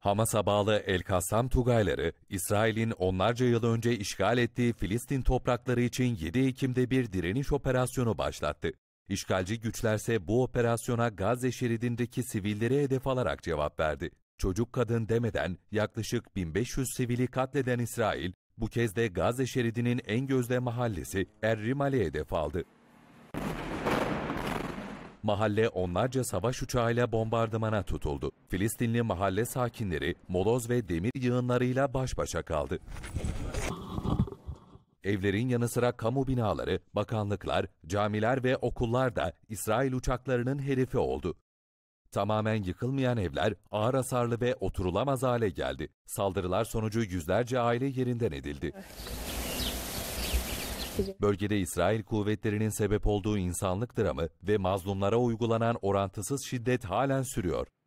Hamas'a bağlı El-Kassam Tugayları, İsrail'in onlarca yıl önce işgal ettiği Filistin toprakları için 7 Ekim'de bir direniş operasyonu başlattı. İşgalci güçlerse bu operasyona Gazze şeridindeki sivilleri hedef alarak cevap verdi. Çocuk kadın demeden yaklaşık 1500 sivili katleden İsrail, bu kez de Gazze şeridinin en gözde mahallesi Er Errimale'ye hedef aldı mahalle onlarca savaş uçağıyla bombardımana tutuldu. Filistinli mahalle sakinleri moloz ve demir yığınlarıyla baş başa kaldı. Evlerin yanı sıra kamu binaları, bakanlıklar, camiler ve okullar da İsrail uçaklarının hedefi oldu. Tamamen yıkılmayan evler ağır hasarlı ve oturulamaz hale geldi. Saldırılar sonucu yüzlerce aile yerinden edildi sıcak. Bölgede İsrail kuvvetlerinin sebep olduğu insanlık dramı ve mazlumlara uygulanan orantısız şiddet halen sürüyor.